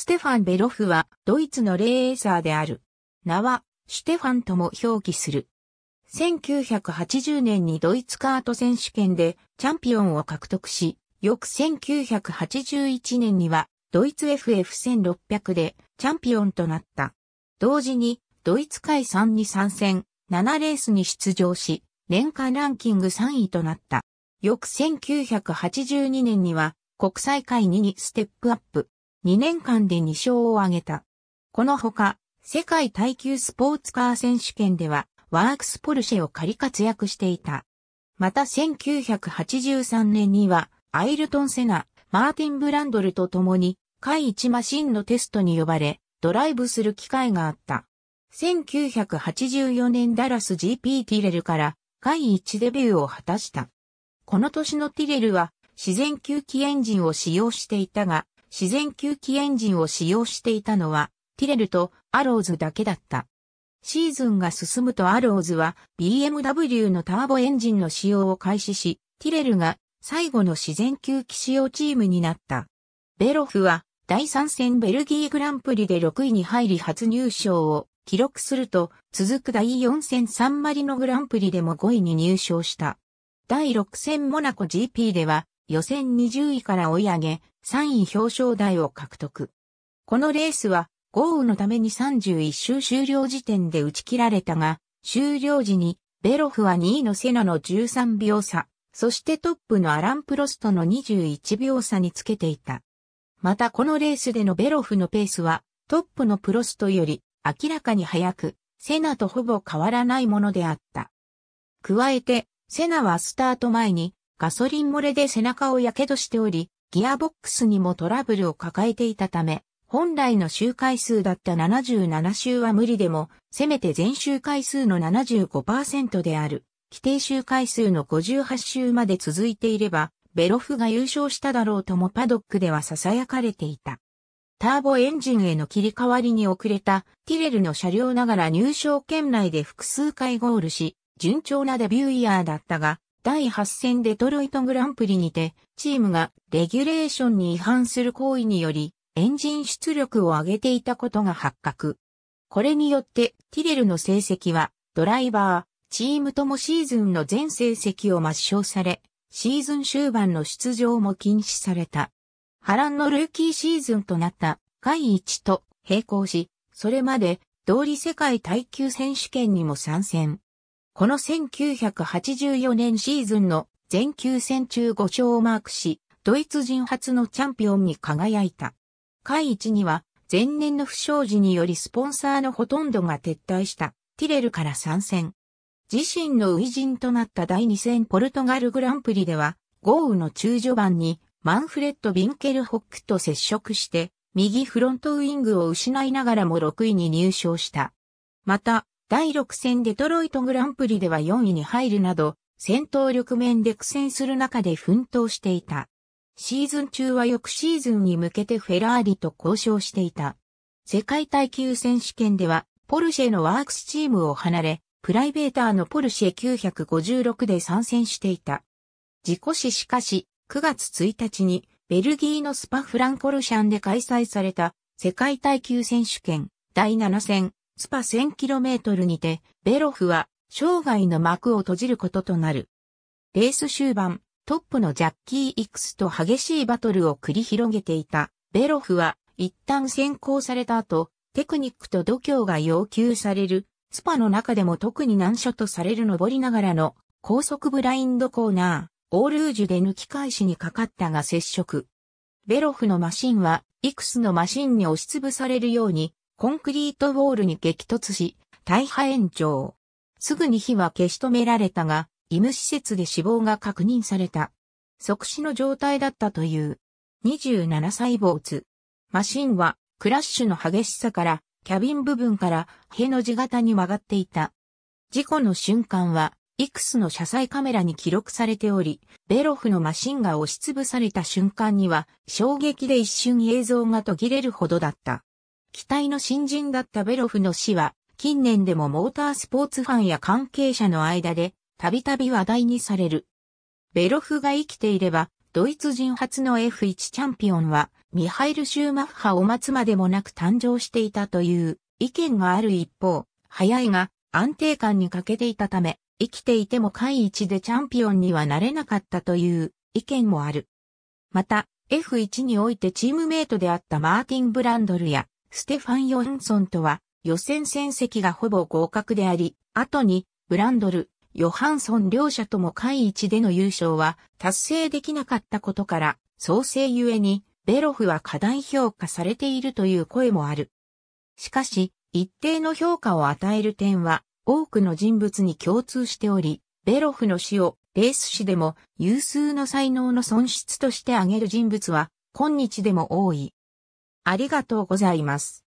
ステファン・ベロフはドイツのレーサーである。名は、シュテファンとも表記する。1980年にドイツカート選手権でチャンピオンを獲得し、翌1981年にはドイツ FF1600 でチャンピオンとなった。同時にドイツ海3に参戦、7レースに出場し、年間ランキング3位となった。翌1982年には国際会2にステップアップ。2年間で2勝を挙げた。このほか、世界耐久スポーツカー選手権では、ワークスポルシェを仮活躍していた。また1983年には、アイルトン・セナ、マーティン・ブランドルと共に、回一マシンのテストに呼ばれ、ドライブする機会があった。1984年ダラス GP ティレルから、回一デビューを果たした。この年のティレルは自然吸気エンジンを使用していたが、自然吸気エンジンを使用していたのは、ティレルとアローズだけだった。シーズンが進むとアローズは BMW のターボエンジンの使用を開始し、ティレルが最後の自然吸気使用チームになった。ベロフは第3戦ベルギーグランプリで6位に入り初入賞を記録すると、続く第4戦サンマリノグランプリでも5位に入賞した。第6戦モナコ GP では予選20位から追い上げ、3位表彰台を獲得。このレースは、豪雨のために31周終了時点で打ち切られたが、終了時に、ベロフは2位のセナの13秒差、そしてトップのアラン・プロストの21秒差につけていた。またこのレースでのベロフのペースは、トップのプロストより明らかに速く、セナとほぼ変わらないものであった。加えて、セナはスタート前にガソリン漏れで背中を火傷しており、ギアボックスにもトラブルを抱えていたため、本来の周回数だった77周は無理でも、せめて全周回数の75%である、規定周回数の58周まで続いていれば、ベロフが優勝しただろうともパドックでは囁かれていた。ターボエンジンへの切り替わりに遅れたティレルの車両ながら入賞圏内で複数回ゴールし、順調なデビューイヤーだったが、第8戦デトロイトグランプリにて、チームがレギュレーションに違反する行為により、エンジン出力を上げていたことが発覚。これによって、ティレルの成績は、ドライバー、チームともシーズンの全成績を抹消され、シーズン終盤の出場も禁止された。波乱のルーキーシーズンとなった、回1と並行し、それまで、道理世界耐久選手権にも参戦。この1984年シーズンの全球戦中5勝をマークし、ドイツ人初のチャンピオンに輝いた。会一には、前年の不祥事によりスポンサーのほとんどが撤退したティレルから参戦。自身の初陣となった第2戦ポルトガルグランプリでは、豪雨の中序盤にマンフレッド・ビンケルホックと接触して、右フロントウィングを失いながらも6位に入賞した。また、第6戦デトロイトグランプリでは4位に入るなど、戦闘力面で苦戦する中で奮闘していた。シーズン中は翌シーズンに向けてフェラーリと交渉していた。世界耐久選手権では、ポルシェのワークスチームを離れ、プライベーターのポルシェ956で参戦していた。事故死しかし、9月1日に、ベルギーのスパフランコルシャンで開催された、世界耐久選手権、第7戦、スパ 1000km にて、ベロフは生涯の幕を閉じることとなる。レース終盤、トップのジャッキー・イクスと激しいバトルを繰り広げていた、ベロフは一旦先行された後、テクニックと度胸が要求される、スパの中でも特に難所とされる登りながらの高速ブラインドコーナー、オールージュで抜き返しにかかったが接触。ベロフのマシンは、イクスのマシンに押しつぶされるように、コンクリートウォールに激突し、大破炎上。すぐに火は消し止められたが、医務施設で死亡が確認された。即死の状態だったという。27歳没。マシンは、クラッシュの激しさから、キャビン部分から塀の字型に曲がっていた。事故の瞬間は、いくつの車載カメラに記録されており、ベロフのマシンが押しつぶされた瞬間には、衝撃で一瞬映像が途切れるほどだった。期待の新人だったベロフの死は、近年でもモータースポーツファンや関係者の間で、たびたび話題にされる。ベロフが生きていれば、ドイツ人初の F1 チャンピオンは、ミハイル・シューマッハを待つまでもなく誕生していたという意見がある一方、早いが安定感に欠けていたため、生きていても位一でチャンピオンにはなれなかったという意見もある。また、F1 においてチームメイトであったマーティン・ブランドルやステファン・ヨンソンとは予選戦績がほぼ合格であり、後にブランドル、ヨハンソン両者とも会一での優勝は達成できなかったことから、創生ゆえにベロフは過大評価されているという声もある。しかし、一定の評価を与える点は多くの人物に共通しており、ベロフの死をレース史でも有数の才能の損失として挙げる人物は今日でも多い。ありがとうございます。